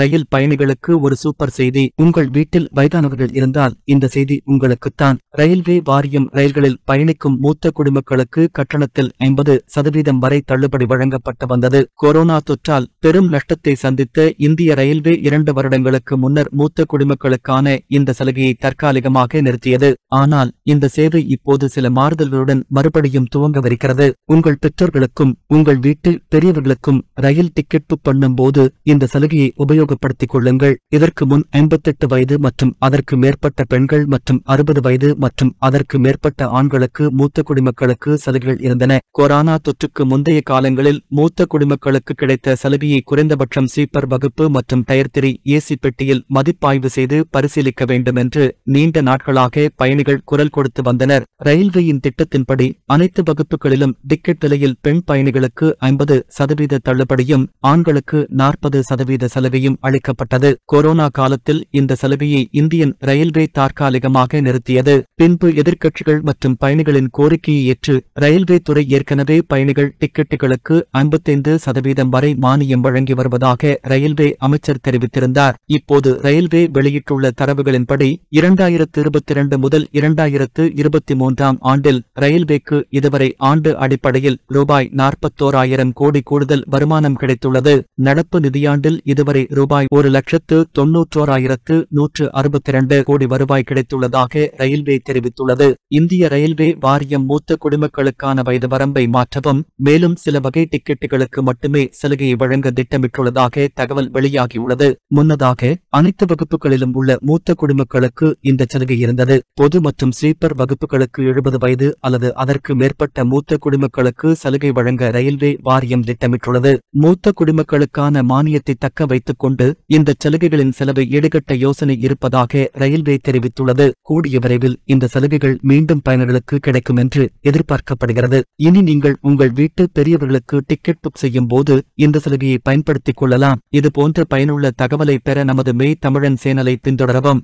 ரயில் பயணிகளுக்கு ஒரு சூப்பர் செய்தி உங்கள் வீட்டில் வயதானவர்கள் இருந்தால் இந்த செய்தி உங்களுக்குத்தான் ரயில்வே வாரியம் ரயில்களில் பயணிக்கும் மூத்த குடிமக்களுக்கு கட்டணத்தில் ஐம்பது சதவீதம் வரை தள்ளுபடி வழங்கப்பட்டு வந்தது கொரோனா தொற்றால் பெரும் நஷ்டத்தை சந்தித்த இந்திய ரயில்வே இரண்டு வருடங்களுக்கு முன்னர் மூத்த குடிமக்களுக்கான இந்த சலுகையை தற்காலிகமாக நிறுத்தியது ஆனால் இந்த சேவை இப்போது சில மாறுதல்களுடன் மறுபடியும் துவங்கவிருக்கிறது உங்கள் பெற்றோர்களுக்கும் உங்கள் வீட்டில் பெரியவர்களுக்கும் ரயில் டிக்கெட் பண்ணும் போது இந்த சலுகையை உபயோக உபயோகப்படுத்திக் கொள்ளுங்கள் இதற்கு முன் ஐம்பத்தெட்டு வயது மற்றும் அதற்கு மேற்பட்ட பெண்கள் மற்றும் அறுபது வயது மற்றும் அதற்கு மேற்பட்ட ஆண்களுக்கு மூத்த குடிமக்களுக்கு சலுகைகள் இருந்தன கொரோனா தொற்றுக்கு முந்தைய காலங்களில் மூத்த குடிமக்களுக்கு கிடைத்த சலுகையை குறைந்தபட்சம் சீப்பர் வகுப்பு மற்றும் டயர் திரி ஏசி பெட்டியில் மதிப்பாய்வு செய்து பரிசீலிக்க வேண்டும் என்று நீண்ட நாட்களாக பயணிகள் குரல் கொடுத்து வந்தனர் ரயில்வேயின் திட்டத்தின்படி அனைத்து வகுப்புகளிலும் டிக்கெட் விலையில் பெண் பயணிகளுக்கு ஐம்பது சதவீத தள்ளுபடியும் ஆண்களுக்கு நாற்பது சதவீத சலுகையும் முற்றிலும் அளிக்கப்பட்டது கொரோனா காலத்தில் இந்த சலுகையை இந்தியன் ரயில்வே தற்காலிகமாக நிறுத்தியது பின்பு எதிர்க்கட்சிகள் மற்றும் பயணிகளின் கோரிக்கையை ஏற்று ரயில்வே துறை ஏற்கனவே பயணிகள் டிக்கெட்டுகளுக்கு ஐம்பத்தைந்து சதவீதம் வரை மானியம் வழங்கி வருவதாக ரயில்வே அமைச்சர் தெரிவித்திருந்தார் இப்போது ரயில்வே வெளியிட்டுள்ள தரவுகளின்படி இரண்டாயிரத்து இருபத்தி இரண்டு முதல் இரண்டாயிரத்து இருபத்தி மூன்றாம் ஆண்டில் ரயில்வேக்கு இதுவரை ஆண்டு அடிப்படையில் ரூபாய் நாற்பத்தோராயிரம் கோடி கூடுதல் வருமானம் கிடைத்துள்ளது நடப்பு நிதியாண்டில் இதுவரை ரூபாய் ஒரு லட்சத்து தொன்னூற்றோராயிரத்து நூற்று அறுபத்தி இரண்டு கோடி வருவாய் கிடைத்துள்ளதாக ரயில்வே தெரிவித்துள்ளது இந்திய ரயில்வே வாரியம் மூத்த குடிமக்களுக்கான வயது வரம்பை மாற்றவும் மேலும் சில வகை டிக்கெட்டுகளுக்கு மட்டுமே சலுகையை வழங்க திட்டமிட்டுள்ளதாக தகவல் வெளியாகியுள்ளது முன்னதாக அனைத்து வகுப்புகளிலும் உள்ள மூத்த குடிமக்களுக்கு இந்த சலுகை இருந்தது பொது மற்றும் ஸ்லீப்பர் வகுப்புகளுக்கு எழுபது வயது அல்லது அதற்கு மேற்பட்ட மூத்த குடிமக்களுக்கு சலுகை வழங்க ரயில்வே வாரியம் திட்டமிட்டுள்ளது மூத்த குடிமக்களுக்கான மானியத்தை தக்க வைத்துக் கொண்டு இந்த சலுகைகளின் செலவு ஈடுகட்ட யோசனை இருப்பதாக ரயில்வே தெரிவித்துள்ளது கூடிய விரைவில் இந்த சலுகைகள் மீண்டும் பயணிகளுக்கு கிடைக்கும் என்று எதிர்பார்க்கப்படுகிறது இனி நீங்கள் உங்கள் வீட்டு பெரியவர்களுக்கு டிக்கெட் புக் செய்யும் போது இந்த சலுகையை பயன்படுத்திக் கொள்ளலாம் இதுபோன்ற பயனுள்ள தகவலை பெற நமது மெய் தமிழன் சேனலை பின்தொடரவும்